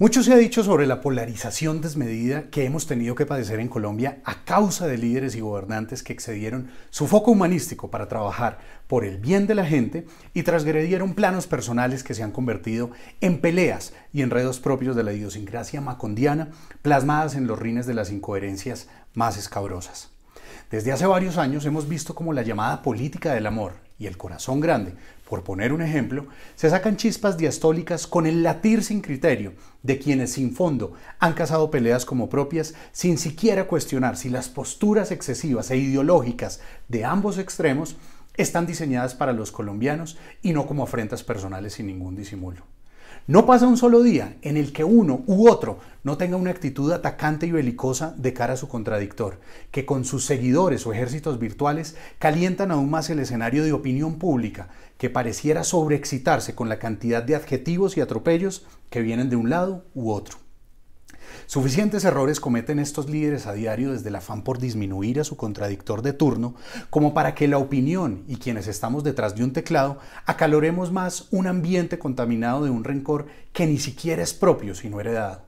Mucho se ha dicho sobre la polarización desmedida que hemos tenido que padecer en Colombia a causa de líderes y gobernantes que excedieron su foco humanístico para trabajar por el bien de la gente y transgredieron planos personales que se han convertido en peleas y enredos propios de la idiosincrasia macondiana plasmadas en los rines de las incoherencias más escabrosas. Desde hace varios años hemos visto cómo la llamada política del amor y el corazón grande, por poner un ejemplo, se sacan chispas diastólicas con el latir sin criterio de quienes sin fondo han cazado peleas como propias sin siquiera cuestionar si las posturas excesivas e ideológicas de ambos extremos están diseñadas para los colombianos y no como afrentas personales sin ningún disimulo. No pasa un solo día en el que uno u otro no tenga una actitud atacante y belicosa de cara a su contradictor, que con sus seguidores o ejércitos virtuales calientan aún más el escenario de opinión pública, que pareciera sobreexcitarse con la cantidad de adjetivos y atropellos que vienen de un lado u otro. Suficientes errores cometen estos líderes a diario desde el afán por disminuir a su contradictor de turno, como para que la opinión y quienes estamos detrás de un teclado acaloremos más un ambiente contaminado de un rencor que ni siquiera es propio, sino heredado.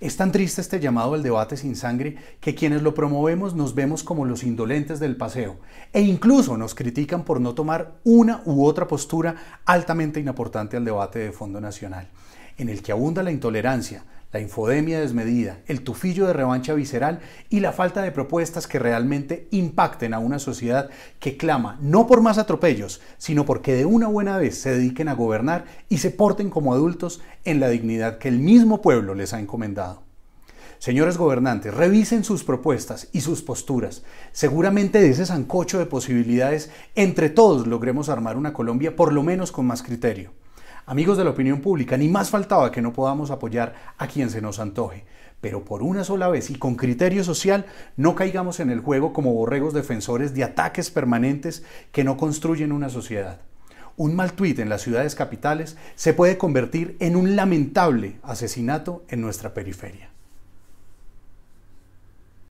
Es tan triste este llamado al debate sin sangre que quienes lo promovemos nos vemos como los indolentes del paseo e incluso nos critican por no tomar una u otra postura altamente inaportante al debate de fondo nacional, en el que abunda la intolerancia, la infodemia desmedida, el tufillo de revancha visceral y la falta de propuestas que realmente impacten a una sociedad que clama no por más atropellos, sino porque de una buena vez se dediquen a gobernar y se porten como adultos en la dignidad que el mismo pueblo les ha encomendado. Señores gobernantes, revisen sus propuestas y sus posturas. Seguramente de ese zancocho de posibilidades, entre todos logremos armar una Colombia por lo menos con más criterio. Amigos de la opinión pública, ni más faltaba que no podamos apoyar a quien se nos antoje, pero por una sola vez y con criterio social no caigamos en el juego como borregos defensores de ataques permanentes que no construyen una sociedad. Un mal tuit en las ciudades capitales se puede convertir en un lamentable asesinato en nuestra periferia.